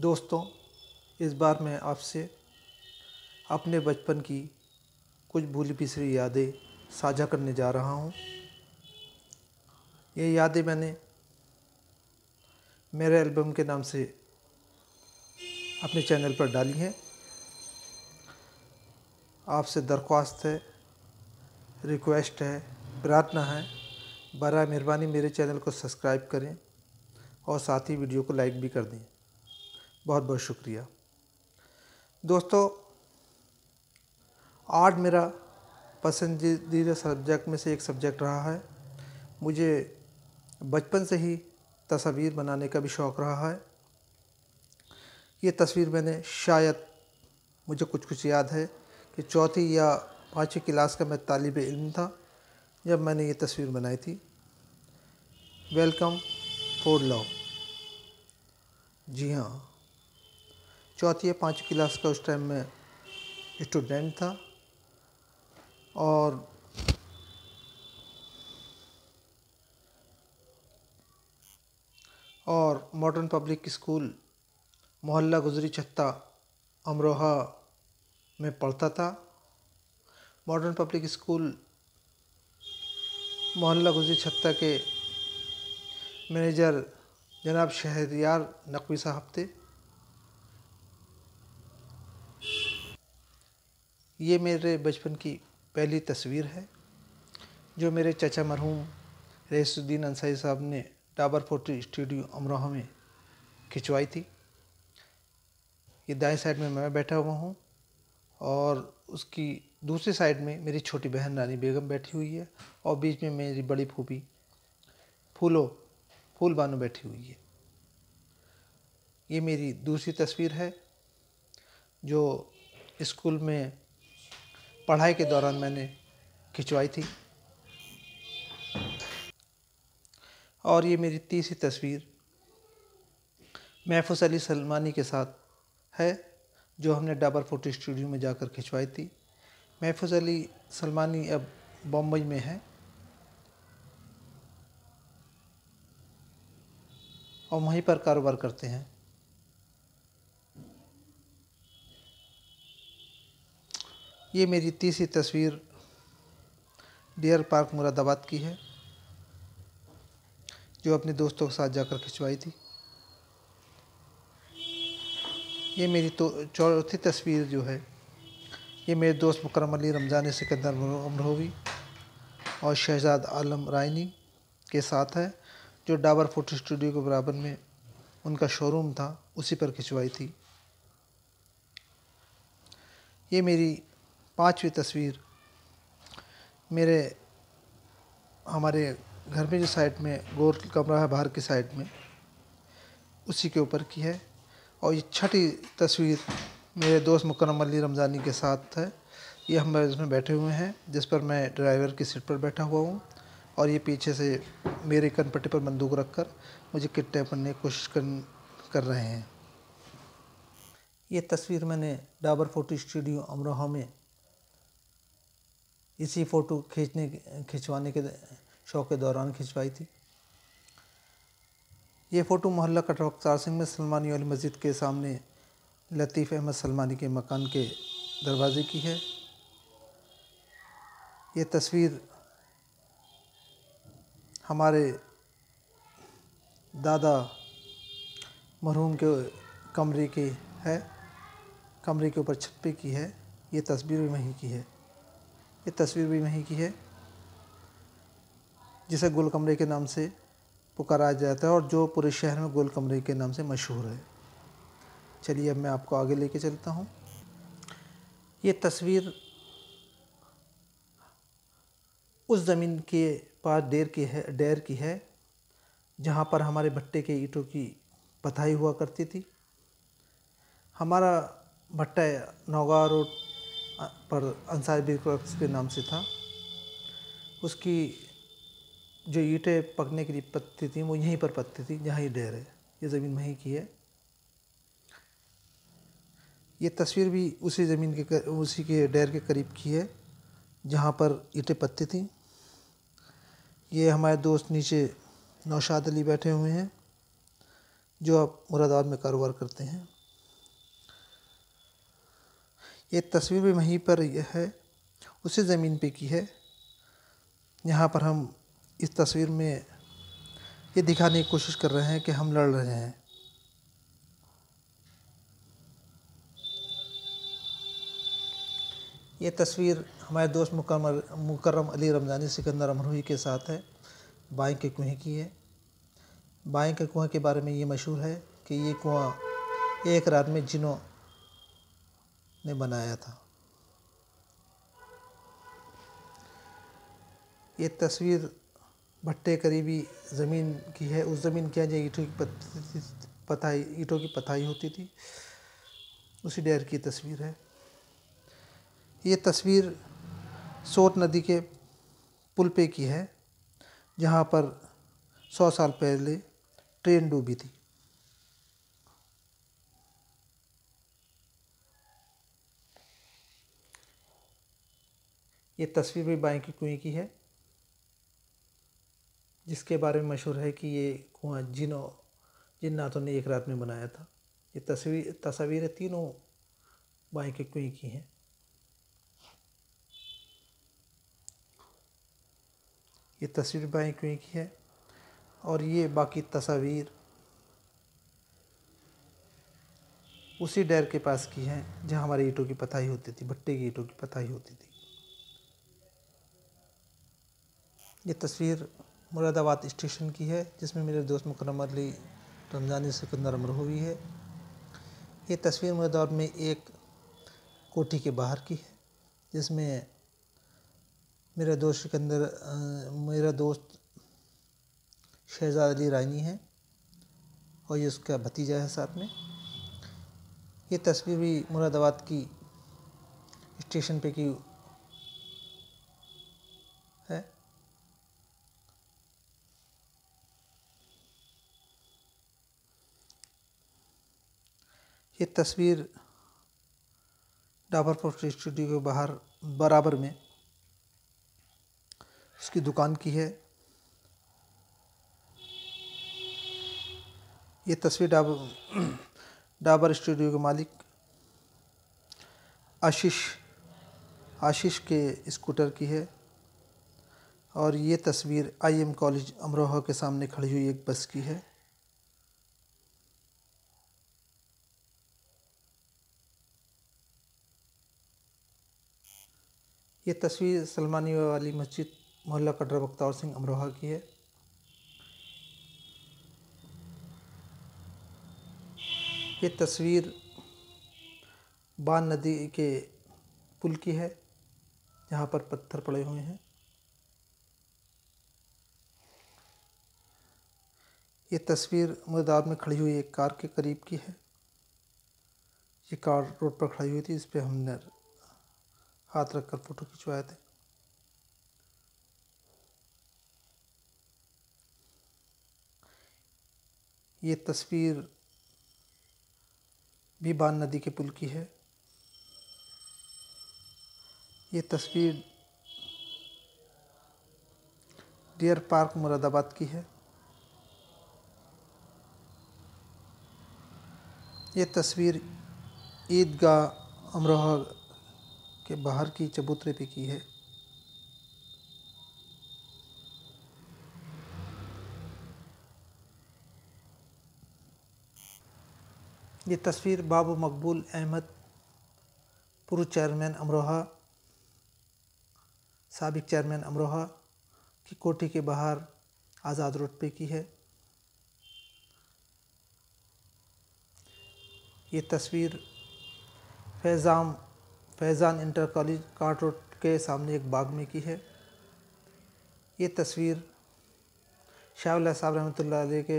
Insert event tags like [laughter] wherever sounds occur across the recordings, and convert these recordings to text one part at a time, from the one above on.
दोस्तों इस बार मैं आपसे अपने बचपन की कुछ भूली बिसरी यादें साझा करने जा रहा हूँ ये यादें मैंने मेरे एल्बम के नाम से अपने चैनल पर डाली हैं आपसे दरख्वास्त है रिक्वेस्ट है प्रार्थना है बर मेहरबानी मेरे चैनल को सब्सक्राइब करें और साथ ही वीडियो को लाइक भी कर दें बहुत बहुत शुक्रिया दोस्तों आर्ट मेरा पसंदीदा सब्जेक्ट में से एक सब्जेक्ट रहा है मुझे बचपन से ही तस्वीर बनाने का भी शौक़ रहा है ये तस्वीर मैंने शायद मुझे कुछ कुछ याद है कि चौथी या पाँचवीं क्लास का मैं तालब इल्म था जब मैंने ये तस्वीर बनाई थी वेलकम फॉर लव जी हाँ चौथी या पाँचवीं क्लास का उस टाइम में स्टूडेंट था और और मॉडर्न पब्लिक स्कूल मोहल्ला गुजरी छत्ता अमरोहा में पढ़ता था मॉडर्न पब्लिक स्कूल मोहल्ला गुजरी छत्ता के मैनेजर जनाब शहरियार नकवी साहब थे ये मेरे बचपन की पहली तस्वीर है जो मेरे चचा मरहूम रईसुद्दीन अंसारी साहब ने टाबर फोर्टी स्टूडियो अमरोहा में खिंचवाई थी ये दाएं साइड में मैं बैठा हुआ हूँ और उसकी दूसरी साइड में मेरी छोटी बहन रानी बेगम बैठी हुई है और बीच में मेरी बड़ी फूफी फूलो फूल बानो बैठी हुई है ये मेरी दूसरी तस्वीर है जो स्कूल में पढ़ाई के दौरान मैंने खिंचवाई थी और ये मेरी तीसरी तस्वीर महफूज अली सलमानी के साथ है जो हमने डाबर फोटो स्टूडियो में जाकर खिंचवाई थी महफूज अली सलमानी अब बम्बई में है और वहीं पर कारोबार करते हैं ये मेरी तीसरी तस्वीर डियर पार्क मुरादाबाद की है जो अपने दोस्तों के साथ जाकर खिंचवाई थी ये मेरी तो चौथी तस्वीर जो है ये मेरे दोस्त मुकरम अली रमज़ान सिकंदर अमरोवी और शहजाद आलम रायनी के साथ है जो डाबर फोटो स्टूडियो के बराबर में उनका शोरूम था उसी पर खिंचवाई थी ये मेरी पांचवी तस्वीर मेरे हमारे घर में जो साइड में गोर कमरा है बाहर की साइड में उसी के ऊपर की है और ये छठी तस्वीर मेरे दोस्त मुकरम अली रमज़ानी के साथ है ये हम इसमें बैठे हुए हैं जिस पर मैं ड्राइवर की सीट पर बैठा हुआ हूँ और ये पीछे से मेरे कनपट्टी पर बंदूक रखकर मुझे किट्टे पढ़ने की कोशिश कर, कर रहे हैं ये तस्वीर मैंने डाबर फोटो स्टूडियो अमरोहा में इसी फ़ोटो खींचने खिंचवाने के शौक के दौरान खिंचवाई थी ये फ़ोटो मोहल्ला कटवकतार सिंह में सलमानी वाली मस्जिद के सामने लतीफ़ अहमद सलमानी के मकान के दरवाज़े की है ये तस्वीर हमारे दादा मरहूम के कमरे की है कमरे के ऊपर छप्पे की है ये तस्वीर वहीं की है ये तस्वीर भी वहीं की है जिसे गोल कमरे के नाम से पुकारा जाता है और जो पूरे शहर में गोल कमरे के नाम से मशहूर है चलिए अब मैं आपको आगे लेके चलता हूँ ये तस्वीर उस ज़मीन के पास डेर की है डेर की है जहाँ पर हमारे भट्टे के ईंटों की पथाई हुआ करती थी हमारा भट्टा नौगा रोड पर अंसार बिल्कुल के नाम से था उसकी जो ईंटें पकने के लिए पत्ती थी वो यहीं पर पत्ती थी जहाँ ये ढेर है ये ज़मीन वहीं की है ये तस्वीर भी उसी ज़मीन के कर, उसी के डेर के करीब की है जहाँ पर ईंटें पत्ती थी ये हमारे दोस्त नीचे नौशाद अली बैठे हुए हैं जो अब मुरादाबाद में कारोबार करते हैं ये तस्वीर भी वहीं पर है उसी ज़मीन पे की है यहाँ पर हम इस तस्वीर में ये दिखाने की कोशिश कर रहे हैं कि हम लड़ रहे हैं ये तस्वीर हमारे दोस्त मुकरम मुकरम अली रमज़ानी सिकंदर अमरूही के साथ है बाएँ के कुएँ की है बाएँ के कुएँ के बारे में ये मशहूर है कि ये कुआँ एक रात में जिनों ने बनाया था ये तस्वीर भट्टे करीबी ज़मीन की है उस ज़मीन क्या जो ईटों की पताई ईटों की पताई होती थी उसी डैर की तस्वीर है ये तस्वीर सोट नदी के पुल पे की है जहाँ पर सौ साल पहले ट्रेन डूबी थी ये तस्वीर भी बाएँ की कुएँ की है जिसके बारे में मशहूर है कि ये कुआँ जिनों जिन्नातों ने एक रात में बनाया था ये तस्वीर तस्वीरें तीनों बाएँ के कुएँ की हैं ये तस्वीर बाएँ कुएँ की है और ये बाकी तस्वीर उसी डैर के पास की हैं जहाँ हमारे ईंटों की पताही होती थी भट्टे की ईंटों की पताही होती थी ये तस्वीर मुरादाबाद स्टेशन की है जिसमें मेरे दोस्त मुकरम अली रमज़ानी सिकंदर हुई है ये तस्वीर मुरादाबाद में एक कोठी के बाहर की है जिसमें मेरा दोस्त सिकंदर मेरा दोस्त शहजाद अली रानी है और ये उसका भतीजा है साथ में ये तस्वीर भी मुरादाबाद की स्टेशन पे की ये तस्वीर डाबर पोस्ट स्टूडियो के बाहर बराबर में उसकी दुकान की है ये तस्वीर डाबर [clears throat] डाबर स्टूडियो के मालिक आशीष आशीष के स्कूटर की है और ये तस्वीर आईएम कॉलेज अमरोहा के सामने खड़ी हुई एक बस की है ये तस्वीर सलमानी वाली मस्जिद मोहल्ला कटरा बख्तार सिंह अमरोहा की है ये तस्वीर बान नदी के पुल की है जहाँ पर पत्थर पड़े हुए हैं ये तस्वीर मुर्दाब में खड़ी हुई एक कार के करीब की है ये कार रोड पर खड़ी हुई थी इस पर हमने हाथ रखकर फ़ोटो खिंचवाए थे ये तस्वीर भी बान नदी के पुल की है ये तस्वीर डियर पार्क मुरादाबाद की है ये तस्वीर ईदगाह अमरोहा के बाहर की चबूतरे पे की है ये तस्वीर बाबू मकबूल अहमद पूर्व चेयरमैन अमरोहा सबक चेयरमैन अमरोहा की कोठी के बाहर आज़ाद रोड पे की है ये तस्वीर फैज़ाम फैज़ान इंटर कॉलेज कार्ट रोड के सामने एक बाग में की है ये तस्वीर शाह साहब रहमत के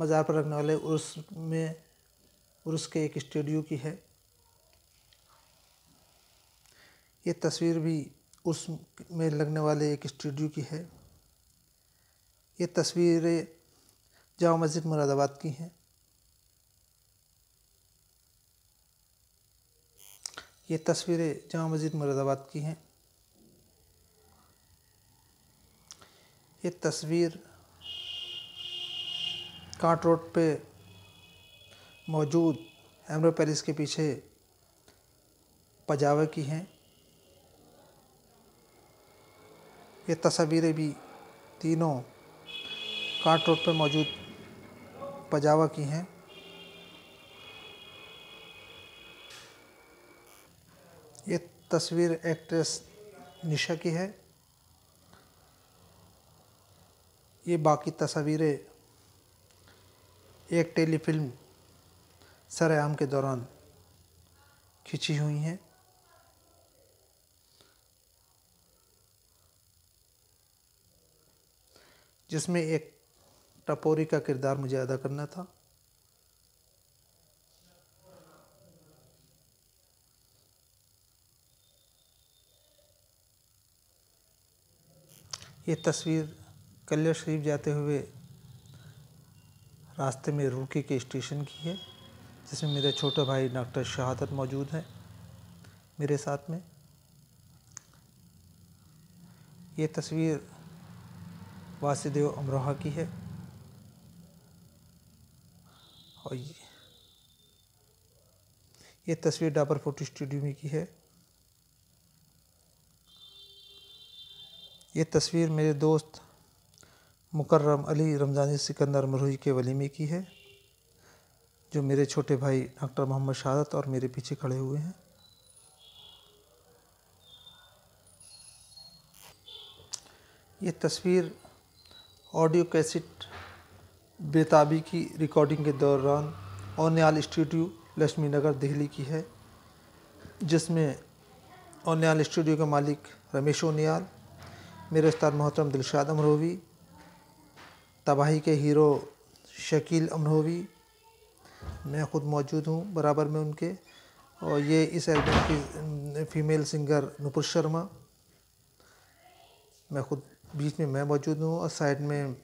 मज़ार पर रखने वाले उर्स में उर्स के एक स्टूडियो की है ये तस्वीर भी उस में लगने वाले एक स्टूडियो की है ये तस्वीरें जामा मस्जिद मुरादाबाद की हैं ये तस्वीरें जामा मस्जिद मुरादाबाद की हैं ये तस्वीर काट रोड पे मौजूद एमरो पैलेस के पीछे पजावे की हैं ये तस्वीरें भी तीनों काट रोड पे मौजूद पजावा की हैं ये तस्वीर एक्ट्रेस निशा की है ये बाकी तस्वीरें एक टेलीफिल्म सरेआम के दौरान खींची हुई हैं जिसमें एक टपोरी का किरदार मुझे अदा करना था ये तस्वीर कल्याण शरीफ जाते हुए रास्ते में रूके के स्टेशन की है जिसमें मेरा छोटा भाई डॉक्टर शहादत मौजूद है मेरे साथ में ये तस्वीर वासुदेव अमरोहा की है और ये ये तस्वीर डाबर फोटो स्टूडियो में की है ये तस्वीर मेरे दोस्त मुकर्रम अली रमज़ानी सिकंदर मरूही के वलीमे की है जो मेरे छोटे भाई डॉक्टर मोहम्मद शादत और मेरे पीछे खड़े हुए हैं ये तस्वीर ऑडियो कैसेट बेताबी की रिकॉर्डिंग के दौरान ओनयाल स्टूडियो लक्ष्मी नगर दिल्ली की है जिसमें ओनयाल स्टूडियो के मालिक रमेश ओनियाल मेरे उस्ताद मोहतरम दिलशाद अमरोवी तबाही के हीरो शकील अमरोवी मैं ख़ुद मौजूद हूँ बराबर में उनके और ये इस एल्बम की फ़ीमेल सिंगर नुपुर शर्मा मैं ख़ुद बीच में मैं मौजूद हूँ और साइड में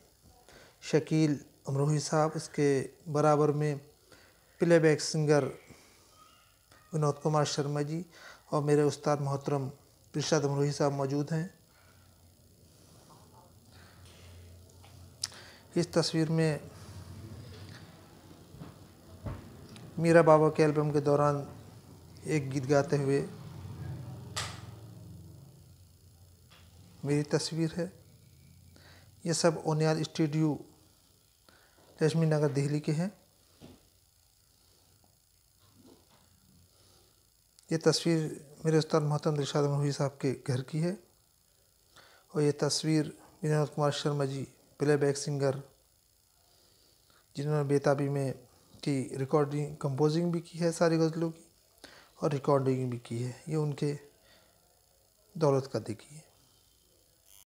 शकील अमरोही साहब इसके बराबर में प्लेबैक सिंगर विनोद कुमार शर्मा जी और मेरे उस्ताद मोहतरम दिलशाद अमरोही साहब मौजूद हैं इस तस्वीर में मीरा बाबा के एल्बम के दौरान एक गीत गाते हुए मेरी तस्वीर है ये सब ओनियाल स्टूडियो लक्ष्मी नगर दिल्ली के हैं ये तस्वीर मेरे उस्ताद मोहतम दिलशाद मोहि साहब के घर की है और ये तस्वीर विनोद कुमार शर्मा जी प्लेबैक सिंगर जिन्होंने बेताबी में की रिकॉर्डिंग कंपोजिंग भी की है सारी गज़लों की और रिकॉर्डिंग भी की है ये उनके दौलत का देखिए